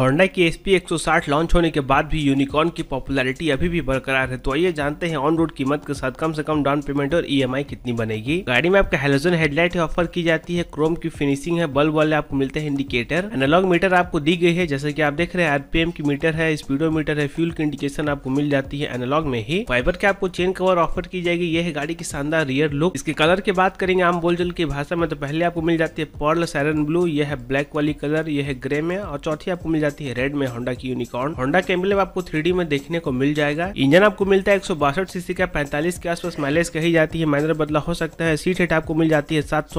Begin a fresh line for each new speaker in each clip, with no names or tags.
Honda की S P launch होने के बाद भी यूनिकॉर्न की पॉपुलैरिटी अभी भी बरकरार है तो आइए जानते हैं ऑन रोड कीमत के साथ कम से कम डाउन पेमेंट और ईएमआई e कितनी बनेगी गाड़ी में आपका हेलोजन हेडलाइट ऑफर की जाती है क्रोम की फिनिशिंग है बल्ब वाले आपको मिलते हैं इंडिकेटर एनालॉग मीटर आपको दी गई है जैसे की आप देख रहे हैं आरपीएम की मीटर है स्पीडो है फ्यूल की इंडिकेशन आपको मिल जाती है एनालॉग में ही फाइबर के आपको चेन कवर ऑफर की जाएगी यह है गाड़ी की शानदार रियर लुक इसके कलर की बात करेंगे आम बोलजोल की भाषा में तो पहले आपको मिल जाती है पर्ल सैरन ब्लू यह है ब्लैक वाली कलर यह है ग्रे में और चौथी आपको मिल जाती है रेड में होंडा की यूनिकॉर्न होंडा का एम्बलेम आपको थ्री में देखने को मिल जाएगा इंजन आपको मिलता है एक सीसी का पैंतालीस के आसपास माइलेज कही जाती है माइनर बदला हो सकता है सीट हेट आपको मिल जाती है सात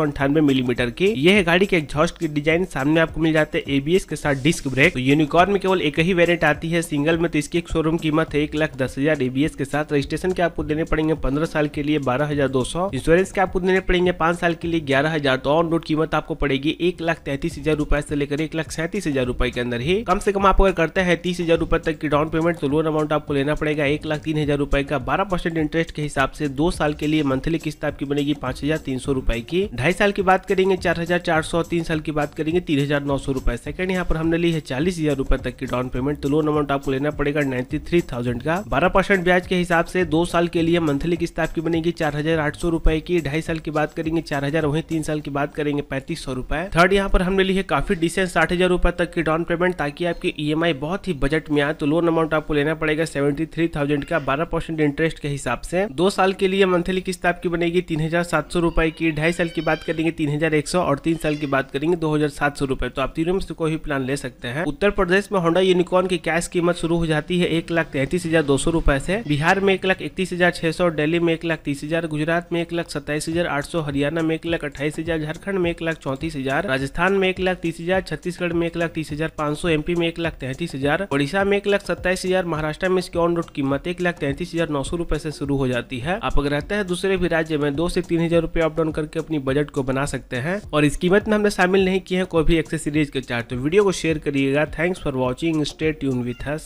मिलीमीटर की यह गाड़ी के एग्जॉस्ट की डिजाइन सामने आपको मिल जाते हैं एबीएस के साथ डिस्क ब्रेक तो यूनिकॉर्न में केवल एक ही वेरियंट आती है सिंगल में तो इसकी एक शोरूम कीमत है एक लाख दस हजार एबीएस के साथ रजिस्ट्रेशन के आपको देने पड़ेंगे पंद्रह साल के लिए बारह हजार दो सौ इंश्योरेंस के आपको देने पड़ेंगे पांच साल के लिए ग्यारह हजार तो ऑन रोड कीमत आपको पड़ेगी एक लाख तैतीस हजार रूपए से लेकर एक लाख सैंतीस हजार रूपए के अंदर ही देखिए कम से कम आप अगर करते हैं तीस हजार रुपए तक की डाउन पेमेंट तो लोन अमाउंट आपको लेना पड़ेगा एक लाख तीन हजार रुपए का बारह परसेंट इंटरेस्ट के हिसाब से दो साल के लिए मंथली किस्त आपकी बनेगी पांच हजार तीन सौ रुपए की ढाई साल की बात करेंगे चार हजार चार सौ तीन साल की बात करेंगे तीन हजार नौ सौ रुपए सेकंड यहाँ पर हमने ली है चालीस हजार रुपए तक की डाउन पेमेंट तो लोन अमाउंट आपको लेना पड़ेगा नाइन्टी थ्री थाउजेंड का बारह परसेंट ब्याज के हिसाब से दो साल के लिए मंथली किस्त आपकी बनेगी चार हजार आठ सौ रुपए की ढाई साल की बात करेंगे चार हजार वही तीन साल की बात करेंगे पैंतीस सौ रुपए थर्ड यहाँ पर हमने ली है काफी डिसेंट साठ हजार रुपए तक की डाउन पेमेंट ताकि आपकी ई e बहुत ही बजट में आए तो लोन अमाउंट आपको लेना पड़ेगा सेवेंटी थ्री थाउजेंड का बारह परसेंट इंटरेस्ट के हिसाब से दो साल के लिए मंथली किस्त आपकी बनेगी तीन हजार सात सौ की ढाई साल की बात करेंगे तीन हजार एक सौ और तीन साल की बात करेंगे दो हजार सात सौ रुपए तो आप तीनों में से कोई भी प्लान ले सकते हैं उत्तर प्रदेश में होंडा यूनिकॉर्न की कैश कीमत शुरू हो जाती है एक लाख तैतीस हजार दो सौ रुपए से बिहार में एक लाख इकतीस हजार छह सौ दिल्ली में एक लाख तीस हजार गुजरात में एक लाख सत्ताईस हजार आठ सौ हरियाणा में एक लाख अट्ठाईस हजार झारखंड में एक लाख चौंतीस हजार राजस्थान में एक लाख तीस हजार छत्तीसगढ़ में एक लाख तीस हजार पाँच सौ एमपी में एक लाख तैंतीस हजार ओडिशा में एक लाख सत्ताईस हजार महाराष्ट्र में इसकी ऑन रोड कीमत एक लाख तैंतीस हजार नौ सौ रूपए ऐसी शुरू हो जाती है आप अगर रहते हैं दूसरे भी राज्य में दो से तीन हजार रूपए अपडाउन डाउन करके अपनी बजट को बना सकते हैं और इस कीमत में हमने शामिल नहीं किए हैं कोई भी एक्सेसरीज के चार्ट तो वीडियो को शेयर करिएगा थैंक्स फॉर वॉचिंग स्टेट यून विथ हस